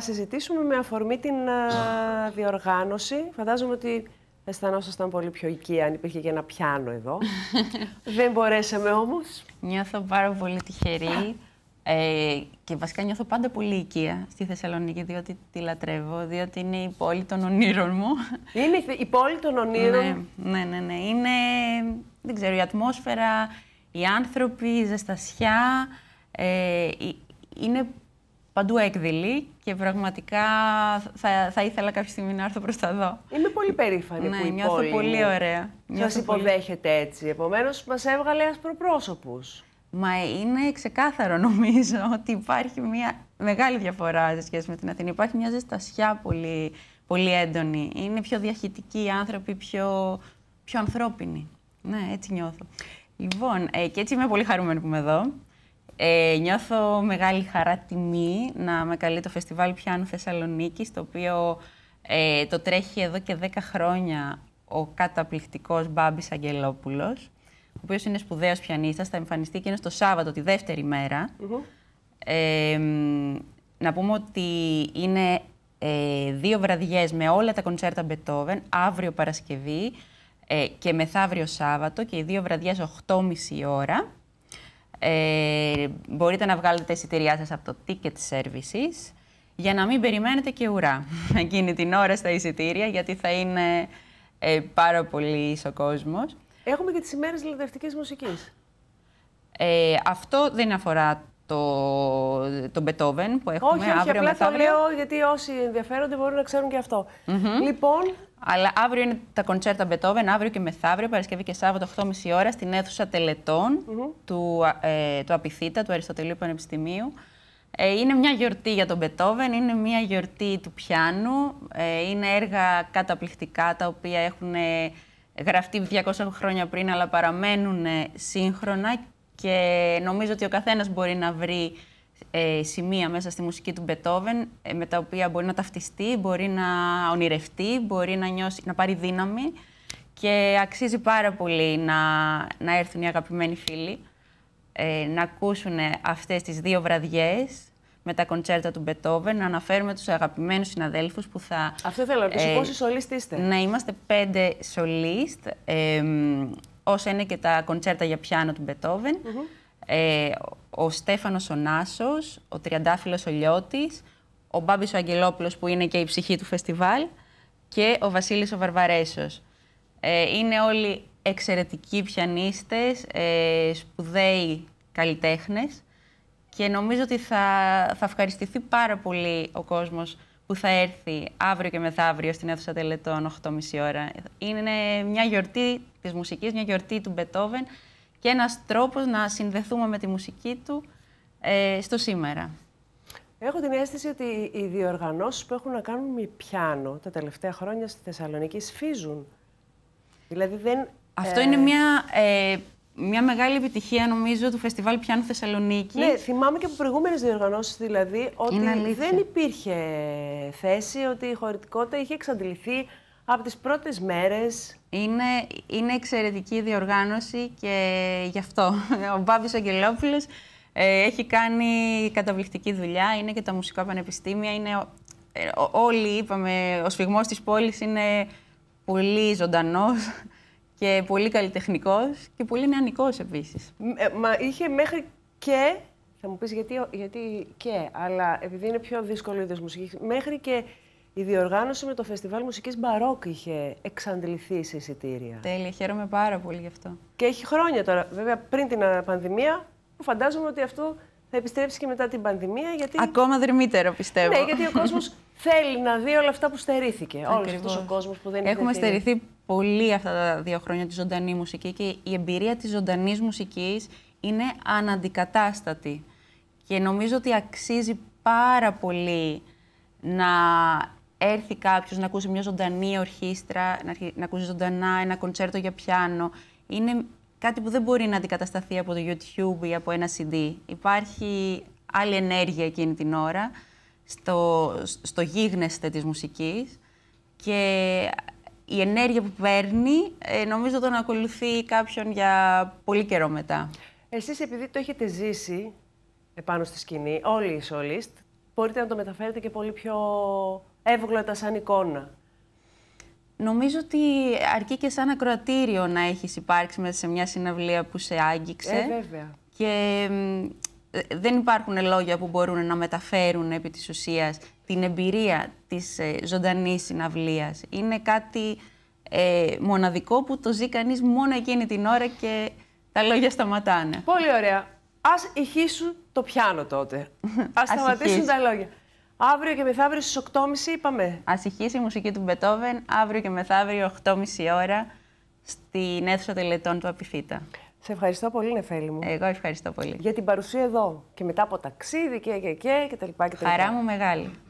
συζητήσουμε με αφορμή την διοργάνωση. Φαντάζομαι ότι αισθανόσασταν πολύ πιο οικία αν υπήρχε και ένα πιάνο εδώ. Δεν μπορέσαμε όμως. Νιώθω πάρα πολύ τυχερή. Ε, και βασικά νιώθω πάντα πολύ οικία στη Θεσσαλονίκη, διότι τη λατρεύω, διότι είναι η πόλη των ονείρων μου. Είναι η πόλη των ονείρων. Ναι, ναι, ναι, ναι. Είναι, δεν ξέρω, η ατμόσφαιρα, οι άνθρωποι, η ζεστασιά. Ε, είναι παντού εκδηλεί και πραγματικά θα, θα ήθελα κάποια στιγμή να έρθω προς τα δω. Είμαι πολύ περήφανη ναι, που η νιώθω πολύ ωραία. Σας υποδέχεται έτσι, επομένως μας έβγαλε προπρόσωπος. Μα είναι ξεκάθαρο νομίζω ότι υπάρχει μια μεγάλη διαφορά σε σχέση με την Αθήνα. Υπάρχει μια ζεστασιά πολύ, πολύ έντονη. Είναι πιο διαχειτικοί οι άνθρωποι, πιο, πιο ανθρώπινοι. Ναι, έτσι νιώθω. Λοιπόν, ε, και έτσι είμαι πολύ χαρούμενη που είμαι εδώ. Ε, νιώθω μεγάλη χαρά τιμή να με καλεί το Φεστιβάλ Πιάνου Θεσσαλονίκης, το οποίο ε, το τρέχει εδώ και 10 χρόνια ο καταπληκτικός Μπάμπης Αγγελόπουλος, ο οποίος είναι σπουδαίος πιανίστας, θα εμφανιστεί και είναι στο Σάββατο, τη δεύτερη Ε, να πούμε ότι είναι ε, δύο βραδιές με όλα τα κονσέρτα Μπετόβεν, αύριο Παρασκευή ε, και μεθαύριο Σάββατο και οι δύο βραδιές 8.30 ώρα. Ε, μπορείτε να βγάλετε τα εισιτήριά σας από το ticket services για να μην περιμένετε και ουρά εκείνη την ώρα στα εισιτήρια, γιατί θα είναι ε, πάρα πολύ ο κόσμος. Έχουμε και τις ημέρες λατρευτικής μουσικής. Ε, αυτό δεν αφορά το, τον Beethoven που έχουμε όχι, αύριο Όχι, απλά το λέω γιατί όσοι ενδιαφέρονται μπορούν να ξέρουν και αυτό. Λοιπόν, αλλά αύριο είναι τα κοντσέρτα Μπετόβεν, αύριο και μεθαύριο, Παρασκευή και Σάββατο, 8.30 ώρα, στην αίθουσα τελετών mm -hmm. του, ε, του του Αριστοτελείου Πανεπιστημίου. Ε, είναι μια γιορτή για τον Μπετόβεν, είναι μια γιορτή του πιάνου. Ε, είναι έργα καταπληκτικά, τα οποία έχουν ε, γραφτεί 200 χρόνια πριν, αλλά παραμένουν σύγχρονα και νομίζω ότι ο καθένας μπορεί να βρει ε, σημεία μέσα στη μουσική του Μπετόβεν ε, με τα οποία μπορεί να ταυτιστεί, μπορεί να ονειρευτεί, μπορεί να, νιώσει, να πάρει δύναμη και αξίζει πάρα πολύ να, να έρθουν οι αγαπημένοι φίλοι ε, να ακούσουν αυτές τις δύο βραδιές με τα κοντσέρτα του Μπετόβεν, να αναφέρουμε τους αγαπημένους συναδέλφους που θα... Αυτό θέλω να ε, πόσοι είστε. Να είμαστε πέντε σολίστ, ε, όσο είναι και τα κοντσέρτα για πιάνο του Μπετόβεν ε, ο Στέφανος ο Νάσος, ο Τριαντάφυλλος ο Λιώτης, ο Μπάμπης ο Αγγελόπουλος που είναι και η ψυχή του φεστιβάλ και ο Βασίλης ο Βαρβαρέσος. Ε, είναι όλοι εξαιρετικοί πιανίστες, ε, σπουδαίοι καλλιτέχνες και νομίζω ότι θα, θα ευχαριστηθεί πάρα πολύ ο κόσμος που θα έρθει αύριο και μεθαύριο στην αίθουσα τελετών 8.30 ώρα. Είναι μια γιορτή της μουσικής, μια γιορτή του Μπετόβεν και ένας τρόπος να συνδεθούμε με τη μουσική του ε, στο σήμερα. Έχω την αίσθηση ότι οι διοργανώσεις που έχουν να κάνουν με πιάνο τα τελευταία χρόνια στη Θεσσαλονίκη σφίζουν. Δηλαδή δεν... Αυτό ε, είναι μια, ε, μια μεγάλη επιτυχία νομίζω του Φεστιβάλ Πιάνου Θεσσαλονίκη. Ναι, θυμάμαι και από προηγούμενες διοργανώσεις δηλαδή ότι δεν υπήρχε θέση, ότι η χωρητικότητα είχε εξαντληθεί από τις πρώτες μέρες. Είναι, είναι εξαιρετική διοργάνωση και γι' αυτό ο Μπάμπης Αγγελόπουλος ε, έχει κάνει καταπληκτική δουλειά. Είναι και τα μουσικά πανεπιστήμια. Είναι, ε, όλοι είπαμε, ο σφιγμός της πόλης είναι πολύ ζωντανός και πολύ καλλιτεχνικός και πολύ νεανικός επίσης. Ε, μα είχε μέχρι και θα μου πεις γιατί, γιατί και, αλλά επειδή είναι πιο δύσκολο είδος μουσικής. μέχρι και η διοργάνωση με το Φεστιβάλ Μουσικής Μπαρόκ είχε εξαντληθεί σε εισιτήρια. Τέλεια, χαίρομαι πάρα πολύ γι' αυτό. Και έχει χρόνια τώρα. Βέβαια, πριν την πανδημία, που φαντάζομαι ότι αυτό θα επιστρέψει και μετά την πανδημία. Γιατί... Ακόμα δρυμύτερο, πιστεύω. Ναι, γιατί ο κόσμος θέλει να δει όλα αυτά που στερήθηκε. Όλος αυτός ο κόσμος που δεν Έχουμε στερηθεί πολύ αυτά τα δύο χρόνια τη ζωντανή μουσική και η εμπειρία της ζωντανής μουσικής είναι αναντικατάστατη. Και νομίζω ότι αξίζει πάρα πολύ να έρθει κάποιος να ακούσει μια ζωντανή ορχήστρα, να ακούσει ζωντανά ένα κονσέρτο για πιάνο. Είναι κάτι που δεν μπορεί να αντικατασταθεί από το YouTube ή από ένα CD. Υπάρχει άλλη ενέργεια εκείνη την ώρα στο, στο γίγνεσθε της μουσικής και η ενέργεια που παίρνει ε, νομίζω τον ακολουθεί κάποιον για πολύ καιρό μετά. Εσείς επειδή το έχετε ζήσει επάνω στη σκηνή, όλοι οι σολίστ, μπορείτε να το μεταφέρετε και πολύ πιο εύγλωτα σαν εικόνα. Νομίζω ότι αρκεί και σαν ακροατήριο να έχεις υπάρξει μέσα σε μια συναυλία που σε άγγιξε. Ε, βέβαια. Και δεν υπάρχουν λόγια που μπορούν να μεταφέρουν επί της ουσίας την εμπειρία της ε, ζωντανής συναυλίας. Είναι κάτι ε, μοναδικό που το ζει κανείς μόνο εκείνη την ώρα και τα λόγια σταματάνε. Πολύ ωραία. Ας ηχήσουν το πιάνο τότε. Ας σταματήσουν τα λόγια. Αύριο και μεθαύριο στις 8.30 είπαμε. Ασυχής η μουσική του Μπετόβεν αύριο και μεθαύριο 8.30 ώρα στην αίθουσα τελετών του Απιφύτα. Σε ευχαριστώ πολύ, Νεφέλη μου. Εγώ ευχαριστώ πολύ. Για την παρουσία εδώ και μετά από ταξίδι και και και, και τα λοιπά και τα λοιπά. Χαρά μου μεγάλη.